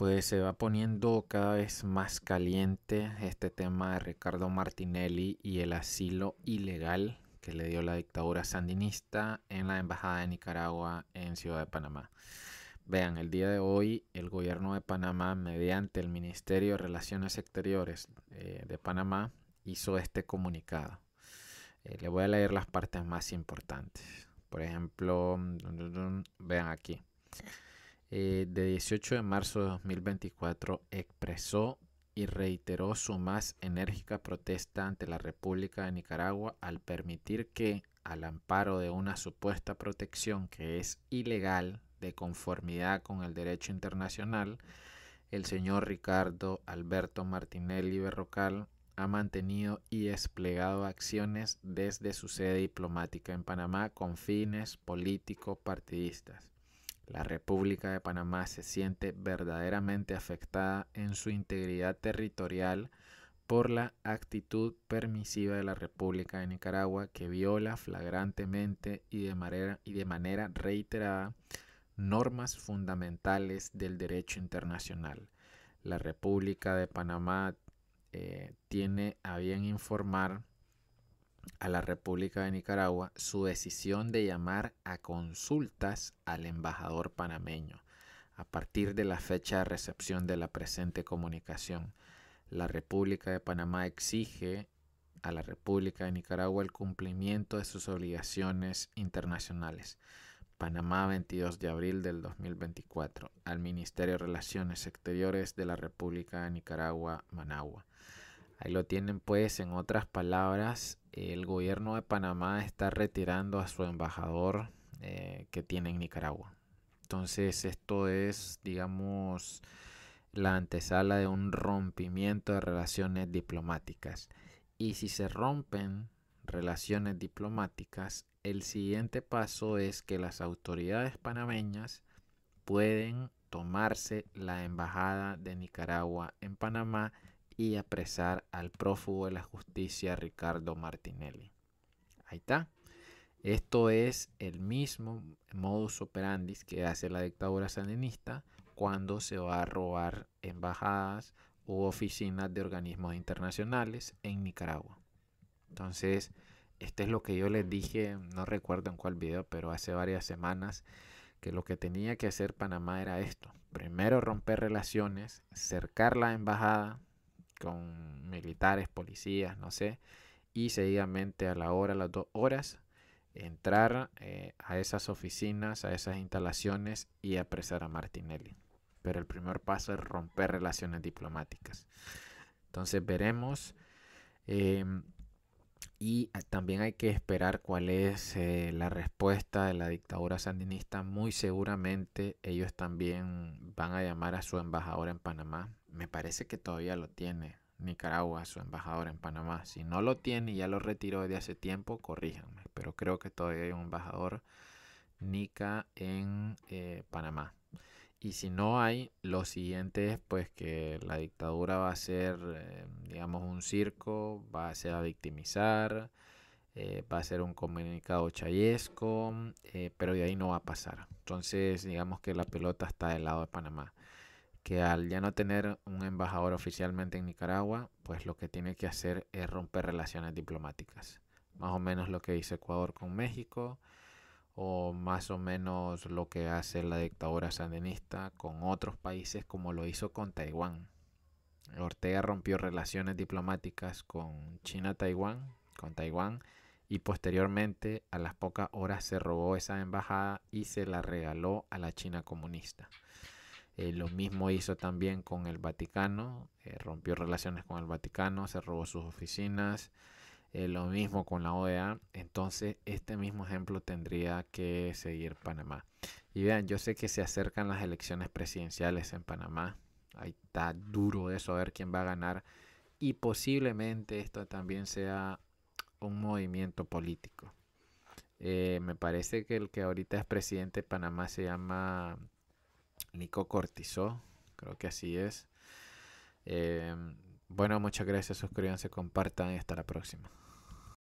pues se va poniendo cada vez más caliente este tema de Ricardo Martinelli y el asilo ilegal que le dio la dictadura sandinista en la Embajada de Nicaragua en Ciudad de Panamá. Vean, el día de hoy el gobierno de Panamá, mediante el Ministerio de Relaciones Exteriores eh, de Panamá, hizo este comunicado. Eh, le voy a leer las partes más importantes. Por ejemplo, vean aquí. Eh, de 18 de marzo de 2024 expresó y reiteró su más enérgica protesta ante la República de Nicaragua al permitir que, al amparo de una supuesta protección que es ilegal de conformidad con el derecho internacional, el señor Ricardo Alberto Martinelli Berrocal ha mantenido y desplegado acciones desde su sede diplomática en Panamá con fines político-partidistas la República de Panamá se siente verdaderamente afectada en su integridad territorial por la actitud permisiva de la República de Nicaragua que viola flagrantemente y de manera, y de manera reiterada normas fundamentales del derecho internacional. La República de Panamá eh, tiene a bien informar a la República de Nicaragua su decisión de llamar a consultas al embajador panameño a partir de la fecha de recepción de la presente comunicación. La República de Panamá exige a la República de Nicaragua el cumplimiento de sus obligaciones internacionales. Panamá 22 de abril del 2024 al Ministerio de Relaciones Exteriores de la República de Nicaragua, Managua. Ahí lo tienen pues, en otras palabras, el gobierno de Panamá está retirando a su embajador eh, que tiene en Nicaragua. Entonces esto es, digamos, la antesala de un rompimiento de relaciones diplomáticas. Y si se rompen relaciones diplomáticas, el siguiente paso es que las autoridades panameñas pueden tomarse la embajada de Nicaragua en Panamá y apresar al prófugo de la justicia Ricardo Martinelli. Ahí está. Esto es el mismo modus operandi que hace la dictadura sandinista cuando se va a robar embajadas u oficinas de organismos internacionales en Nicaragua. Entonces, este es lo que yo les dije, no recuerdo en cuál video, pero hace varias semanas, que lo que tenía que hacer Panamá era esto. Primero romper relaciones, cercar la embajada, con militares, policías, no sé, y seguidamente a la hora, a las dos horas, entrar eh, a esas oficinas, a esas instalaciones y apresar a Martinelli. Pero el primer paso es romper relaciones diplomáticas. Entonces veremos. Em, y ah, también hay que esperar cuál es eh, la respuesta de la dictadura sandinista. Muy seguramente ellos también van a llamar a su embajadora en Panamá, me parece que todavía lo tiene Nicaragua, su embajador en Panamá. Si no lo tiene y ya lo retiró de hace tiempo, corríjanme. Pero creo que todavía hay un embajador Nica en eh, Panamá. Y si no hay, lo siguiente es pues que la dictadura va a ser, eh, digamos, un circo, va a ser a victimizar, eh, va a ser un comunicado chayesco, pero de ahí no va a pasar. Entonces, digamos que la pelota está del lado de Panamá que al ya no tener un embajador oficialmente en Nicaragua, pues lo que tiene que hacer es romper relaciones diplomáticas. Más o menos lo que hizo Ecuador con México, o más o menos lo que hace la dictadura sandinista con otros países como lo hizo con Taiwán. Ortega rompió relaciones diplomáticas con China-Taiwán, con Taiwán, y posteriormente a las pocas horas se robó esa embajada y se la regaló a la China comunista. Eh, lo mismo hizo también con el Vaticano, eh, rompió relaciones con el Vaticano, se robó sus oficinas, eh, lo mismo con la OEA. Entonces, este mismo ejemplo tendría que seguir Panamá. Y vean, yo sé que se acercan las elecciones presidenciales en Panamá. Ahí está duro eso, a ver quién va a ganar. Y posiblemente esto también sea un movimiento político. me parece que el que ahorita es presidente de Panamá se llama Nico Cortizó, creo que así es. Eh, bueno, muchas gracias, suscríbanse, compartan y hasta la próxima.